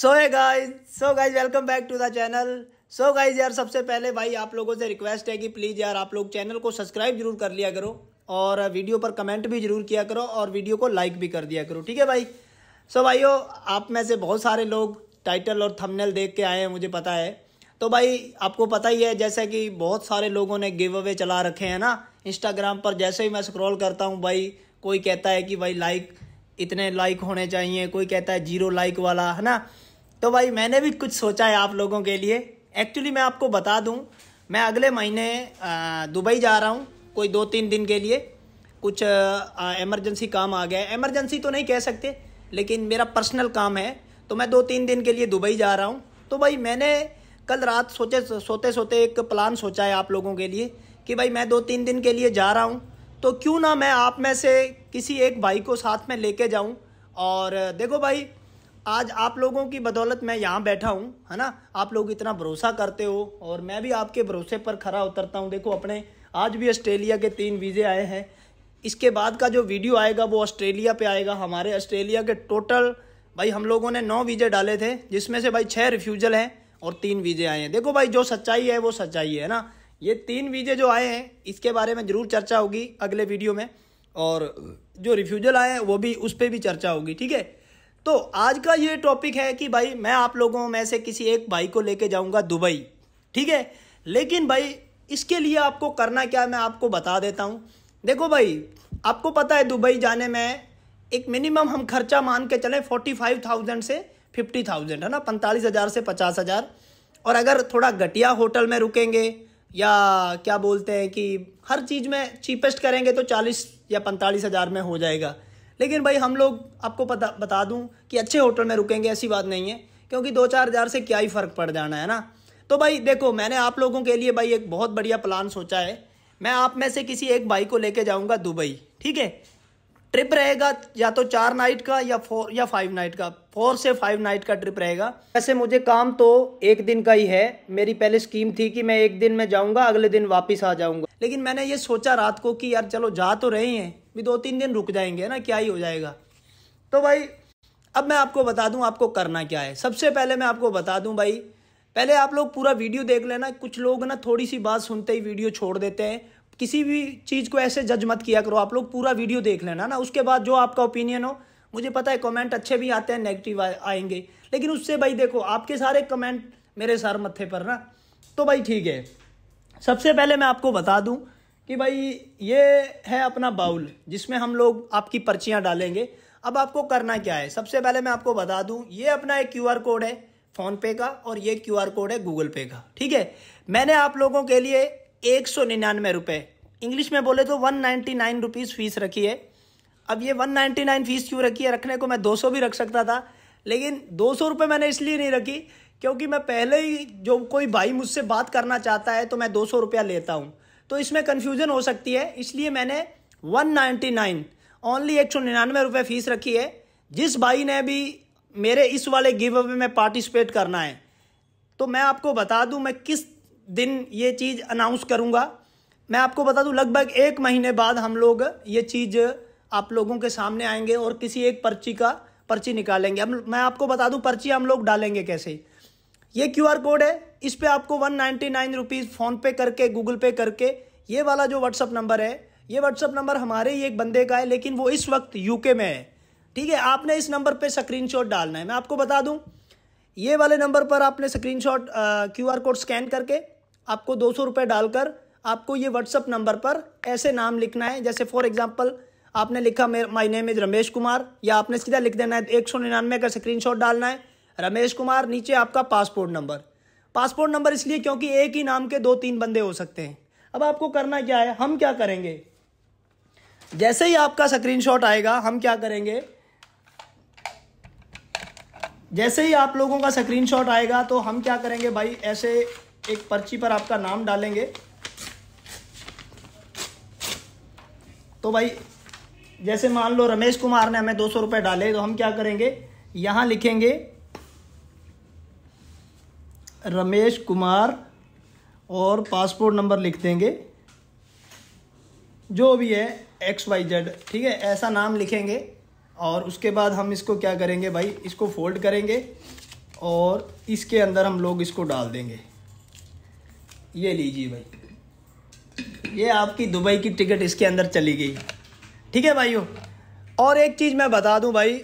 सो है guys so guys welcome back to the channel so guys यार सबसे पहले भाई आप लोगों से रिक्वेस्ट है कि प्लीज़ यार आप लोग चैनल को सब्सक्राइब जरूर कर लिया करो और वीडियो पर कमेंट भी जरूर किया करो और वीडियो को लाइक भी कर दिया करो ठीक है भाई सो so भाइयों आप में से बहुत सारे लोग टाइटल और थंबनेल देख के आए हैं मुझे पता है तो भाई आपको पता ही है जैसे कि बहुत सारे लोगों ने गिव अवे चला रखे हैं ना इंस्टाग्राम पर जैसे ही मैं स्क्रॉल करता हूँ भाई कोई कहता है कि भाई लाइक इतने लाइक होने चाहिए कोई कहता है जीरो लाइक वाला है ना तो भाई मैंने भी कुछ सोचा है आप लोगों के लिए एक्चुअली मैं आपको बता दूं मैं अगले महीने दुबई जा रहा हूं कोई दो तीन दिन के लिए कुछ इमरजेंसी काम आ गया है एमरजेंसी तो नहीं कह सकते लेकिन मेरा पर्सनल काम है तो मैं दो तीन दिन के लिए दुबई जा रहा हूँ तो भाई मैंने कल रात सोचे सोते सोते एक प्लान सोचा है आप लोगों के लिए कि भाई मैं दो तीन दिन के लिए जा रहा हूँ तो क्यों ना मैं आप में से किसी एक भाई को साथ में लेके जाऊँ और देखो भाई आज आप लोगों की बदौलत मैं यहाँ बैठा हूँ है ना आप लोग इतना भरोसा करते हो और मैं भी आपके भरोसे पर खरा उतरता हूँ देखो अपने आज भी ऑस्ट्रेलिया के तीन वीज़े आए हैं इसके बाद का जो वीडियो आएगा वो ऑस्ट्रेलिया पे आएगा हमारे ऑस्ट्रेलिया के टोटल भाई हम लोगों ने नौ वीज़े डाले थे जिसमें से भाई छः रिफ्यूज़ल हैं और तीन वीज़े आए हैं देखो भाई जो सच्चाई है वो सच्चाई है ना ये तीन वीज़े जो आए हैं इसके बारे में ज़रूर चर्चा होगी अगले वीडियो में और जो रिफ्यूज़ल आए हैं वो भी उस पर भी चर्चा होगी ठीक है तो आज का ये टॉपिक है कि भाई मैं आप लोगों में से किसी एक भाई को लेके जाऊंगा दुबई ठीक है लेकिन भाई इसके लिए आपको करना क्या मैं आपको बता देता हूँ देखो भाई आपको पता है दुबई जाने में एक मिनिमम हम खर्चा मान के चलें फोर्टी फाइव थाउजेंड से फिफ्टी थाउजेंड है ना पैंतालीस हज़ार से पचास हज़ार और अगर थोड़ा घटिया होटल में रुकेंगे या क्या बोलते हैं कि हर चीज़ में चीपेस्ट करेंगे तो चालीस या पैंतालीस हज़ार में हो जाएगा लेकिन भाई हम लोग आपको पता बता दूं कि अच्छे होटल में रुकेंगे ऐसी बात नहीं है क्योंकि दो चार हज़ार से क्या ही फ़र्क पड़ जाना है ना तो भाई देखो मैंने आप लोगों के लिए भाई एक बहुत बढ़िया प्लान सोचा है मैं आप में से किसी एक भाई को लेके जाऊंगा दुबई ठीक है ट्रिप रहेगा या तो चार नाइट का या फोर या फाइव नाइट का फोर से फाइव नाइट का ट्रिप रहेगा वैसे मुझे काम तो एक दिन का ही है मेरी पहले स्कीम थी कि मैं एक दिन में जाऊंगा अगले दिन वापस आ जाऊंगा लेकिन मैंने ये सोचा रात को कि यार चलो जा तो रहे हैं भी दो तीन दिन रुक जाएंगे ना क्या ही हो जाएगा तो भाई अब मैं आपको बता दूँ आपको करना क्या है सबसे पहले मैं आपको बता दूँ भाई पहले आप लोग पूरा वीडियो देख लेना कुछ लोग ना थोड़ी सी बात सुनते ही वीडियो छोड़ देते हैं किसी भी चीज़ को ऐसे जज मत किया करो आप लोग पूरा वीडियो देख लेना ना उसके बाद जो आपका ओपिनियन हो मुझे पता है कमेंट अच्छे भी आते हैं नेगेटिव आएंगे लेकिन उससे भाई देखो आपके सारे कमेंट मेरे सर मत्थे पर ना तो भाई ठीक है सबसे पहले मैं आपको बता दूं कि भाई ये है अपना बाउल जिसमें हम लोग आपकी पर्चियाँ डालेंगे अब आपको करना क्या है सबसे पहले मैं आपको बता दूं ये अपना एक क्यूआर कोड है फ़ोनपे का और ये क्यूआर कोड है गूगल पे का ठीक है मैंने आप लोगों के लिए एक सौ निन्यानवे रुपये इंग्लिश में बोले तो one ninety nine rupees fees रखी है अब ये वन नाइन्टी नाइन फीस क्यों रखी है रखने को मैं दो सौ भी रख सकता था लेकिन दो सौ रुपये मैंने इसलिए नहीं रखी क्योंकि मैं पहले ही जो कोई भाई मुझसे बात करना चाहता है तो मैं दो सौ रुपया लेता हूँ तो इसमें कन्फ्यूज़न हो सकती है इसलिए मैंने वन नाइन्टी नाइन ओनली एक सौ निन्यानवे रुपये फ़ीस रखी है जिस भाई ने भी मेरे इस वाले गिव अवे में पार्टिसिपेट करना है तो मैं आपको बता दूं मैं किस दिन ये चीज़ अनाउंस करूंगा मैं आपको बता दूं लगभग एक महीने बाद हम लोग ये चीज़ आप लोगों के सामने आएंगे और किसी एक पर्ची का पर्ची निकालेंगे हम मैं आपको बता दूं पर्ची हम लोग डालेंगे कैसे ये क्यू आर कोड है इस पर आपको one ninety nine rupees PhonePe करके गूगल पे करके ये वाला जो व्हाट्सअप नंबर है ये व्हाट्सअप नंबर हमारे ही एक बंदे का है लेकिन वो इस वक्त यूके में है ठीक है आपने इस नंबर पे स्क्रीनशॉट डालना है मैं आपको बता दूं ये वाले नंबर पर आपने स्क्रीनशॉट क्यूआर कोड स्कैन करके आपको दो सौ रुपये डालकर आपको ये व्हाट्सअप नंबर पर ऐसे नाम लिखना है जैसे फॉर एग्जाम्पल आपने लिखा my name is Ramesh Kumar या आपने सीधा लिख देना है एक सौ निन्यानवे का स्क्रीनशॉट डालना है रमेश कुमार नीचे आपका पासपोर्ट नंबर पासपोर्ट नंबर इसलिए क्योंकि एक ही नाम के दो तीन बंदे हो सकते हैं अब आपको करना क्या है हम क्या करेंगे जैसे ही आपका स्क्रीनशॉट आएगा हम क्या करेंगे जैसे ही आप लोगों का स्क्रीनशॉट आएगा तो हम क्या करेंगे भाई ऐसे एक पर्ची पर आपका नाम डालेंगे तो भाई जैसे मान लो रमेश कुमार ने हमें दो सौ रुपये डाले तो हम क्या करेंगे यहाँ लिखेंगे रमेश कुमार और पासपोर्ट नंबर लिख देंगे जो भी है एक्स वाई जेड ठीक है ऐसा नाम लिखेंगे और उसके बाद हम इसको क्या करेंगे भाई इसको फोल्ड करेंगे और इसके अंदर हम लोग इसको डाल देंगे ये लीजिए भाई ये आपकी दुबई की टिकट इसके अंदर चली गई ठीक है भाइयों और एक चीज़ मैं बता दूं भाई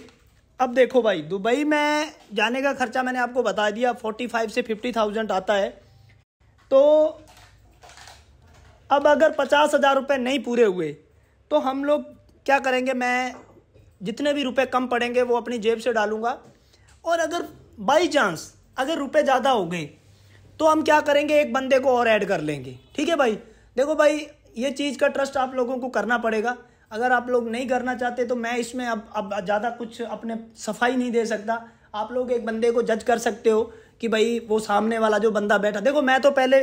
अब देखो भाई दुबई में जाने का खर्चा मैंने आपको बता दिया फोर्टी फाइव से फिफ्टी थाउजेंड आता है तो अब अगर पचास हज़ार रुपये नहीं पूरे हुए तो हम लोग क्या करेंगे मैं जितने भी रुपए कम पड़ेंगे वो अपनी जेब से डालूंगा और अगर बाई चांस अगर रुपए ज़्यादा हो गए तो हम क्या करेंगे एक बंदे को और ऐड कर लेंगे ठीक है भाई देखो भाई ये चीज़ का ट्रस्ट आप लोगों को करना पड़ेगा अगर आप लोग नहीं करना चाहते तो मैं इसमें अब अब ज़्यादा कुछ अपने सफाई नहीं दे सकता आप लोग एक बंदे को जज कर सकते हो कि भाई वो सामने वाला जो बंदा बैठा देखो मैं तो पहले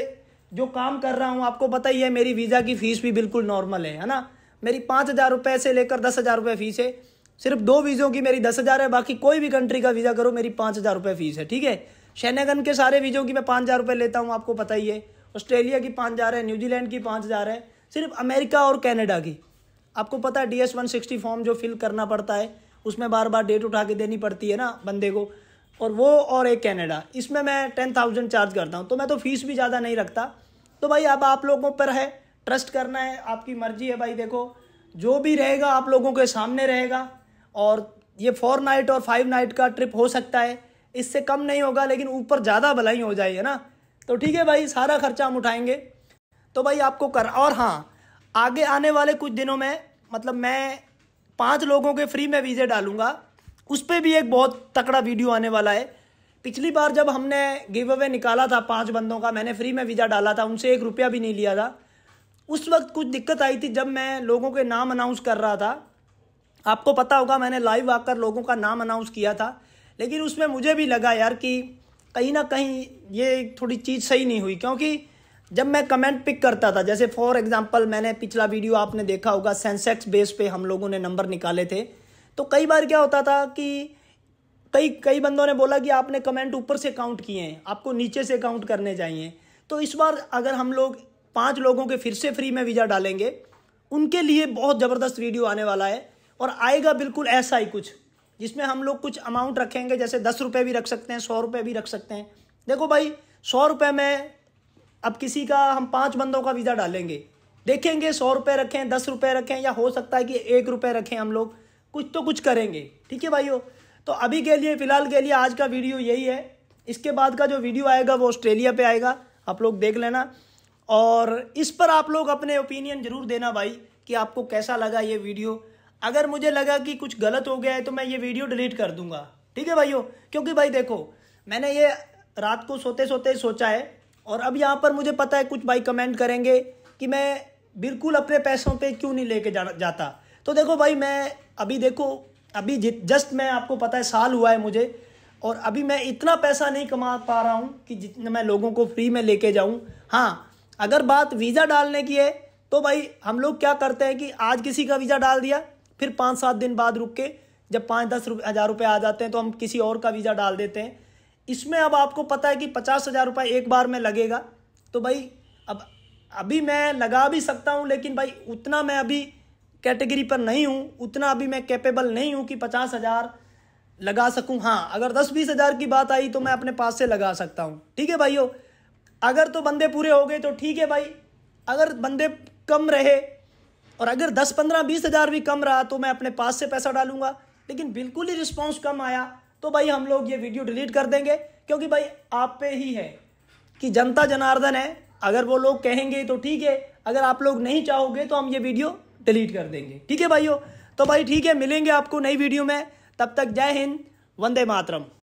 जो काम कर रहा हूँ आपको पता ही है मेरी वीज़ा की फ़ीस भी बिल्कुल नॉर्मल है है ना मेरी पाँच हज़ार रुपये से लेकर दस हज़ार रुपये फ़ीस है सिर्फ दो वीज़ों की मेरी दस हज़ार है बाकी कोई भी कंट्री का वीज़ा करो मेरी पाँच हज़ार रुपये फ़ीस है ठीक है शैनागन के सारे वीज़ों की मैं पाँच हज़ार रुपये लेता हूँ आपको पता ही है ऑस्ट्रेलिया की पाँच जा रहे हैं न्यूजीलैंड की पाँच जा रहे हैं सिर्फ अमेरिका और कैनेडा की आपको पता है D S one sixty form जो फिल करना पड़ता है उसमें बार बार डेट उठा के देनी पड़ती है ना बंदे को और वो और एक कैनेडा इसमें मैं टेन थाउजेंड चार्ज करता हूँ तो मैं तो फीस भी ज़्यादा नहीं रखता तो भाई अब आप लोगों पर है ट्रस्ट करना है आपकी मर्जी है भाई देखो जो भी रहेगा आप लोगों के सामने रहेगा और ये फोर नाइट और फाइव नाइट का ट्रिप हो सकता है इससे कम नहीं होगा लेकिन ऊपर ज़्यादा भलाई हो जाएगी ना तो ठीक है भाई सारा खर्चा हम उठाएंगे तो भाई आपको कर और हाँ आगे आने वाले कुछ दिनों में मतलब मैं पाँच लोगों के फ्री में वीज़े डालूंगा उस पर भी एक बहुत तकड़ा वीडियो आने वाला है पिछली बार जब हमने गिव अवे निकाला था पाँच बंदों का मैंने फ्री में वीज़ा डाला था उनसे एक रुपया भी नहीं लिया था उस वक्त कुछ दिक्कत आई थी जब मैं लोगों के नाम अनाउंस कर रहा था आपको पता होगा मैंने लाइव आकर लोगों का नाम अनाउंस किया था लेकिन उसमें मुझे भी लगा यार कि कहीं ना कहीं ये थोड़ी चीज़ सही नहीं हुई क्योंकि जब मैं कमेंट पिक करता था जैसे फॉर एग्जांपल मैंने पिछला वीडियो आपने देखा होगा सेंसेक्स बेस पे हम लोगों ने नंबर निकाले थे तो कई बार क्या होता था कि कई कई बंदों ने बोला कि आपने कमेंट ऊपर से काउंट किए हैं आपको नीचे से काउंट करने चाहिए तो इस बार अगर हम लोग पाँच लोगों के फिर से फ्री में वीज़ा डालेंगे उनके लिए बहुत ज़बरदस्त वीडियो आने वाला है और आएगा बिल्कुल ऐसा ही कुछ जिसमें हम लोग कुछ अमाउंट रखेंगे जैसे दस रुपये भी रख सकते हैं सौ रुपये भी रख सकते हैं देखो भाई सौ रुपये में अब किसी का हम पाँच बंदों का वीज़ा डालेंगे देखेंगे सौ रुपये रखें दस रुपये रखें या हो सकता है कि एक रुपये रखें हम लोग कुछ तो कुछ करेंगे ठीक है भाइयों तो अभी के लिए फ़िलहाल के लिए आज का वीडियो यही है इसके बाद का जो वीडियो आएगा वो ऑस्ट्रेलिया पे आएगा आप लोग देख लेना और इस पर आप लोग अपने ओपिनियन ज़रूर देना भाई कि आपको कैसा लगा ये वीडियो अगर मुझे लगा कि कुछ गलत हो गया है तो मैं ये वीडियो डिलीट कर दूंगा ठीक है भाइयों क्योंकि भाई देखो मैंने ये रात को सोते सोते सोचा है और अब यहाँ पर मुझे पता है कुछ भाई कमेंट करेंगे कि मैं बिल्कुल अपने पैसों पे क्यों नहीं लेके जा, जाता तो देखो भाई मैं अभी देखो अभी जस्ट मैं आपको पता है साल हुआ है मुझे और अभी मैं इतना पैसा नहीं कमा पा रहा हूँ कि जितना मैं लोगों को फ्री में लेके जाऊँ हाँ अगर बात वीज़ा डालने की है तो भाई हम लोग क्या करते हैं कि आज किसी का वीज़ा डाल दिया फिर पाँच सात दिन बाद रुक के जब पाँच दस हज़ार रुपये आ जाते हैं तो हम किसी और का वीज़ा डाल देते हैं इसमें अब आपको पता है कि पचास हज़ार रुपये एक बार में लगेगा तो भाई अब अभी मैं लगा भी सकता हूँ लेकिन भाई उतना मैं अभी कैटेगरी पर नहीं हूँ उतना अभी मैं कैपेबल नहीं हूँ कि पचास हज़ार लगा सकूँ हाँ अगर दस बीस हज़ार की बात आई तो मैं अपने पास से लगा सकता हूँ ठीक है भाइयों अगर तो बंदे पूरे हो गए तो ठीक है भाई अगर बंदे कम रहे और अगर दस पंद्रह बीस हज़ार भी कम रहा तो मैं अपने पास से पैसा डालूंगा लेकिन बिल्कुल ही रिस्पॉन्स कम आया तो भाई हम लोग ये वीडियो डिलीट कर देंगे क्योंकि भाई आप पे ही है कि जनता जनार्दन है अगर वो लोग कहेंगे तो ठीक है अगर आप लोग नहीं चाहोगे तो हम ये वीडियो डिलीट कर देंगे ठीक है भाइयों तो भाई ठीक है मिलेंगे आपको नई वीडियो में तब तक जय हिंद वंदे मातरम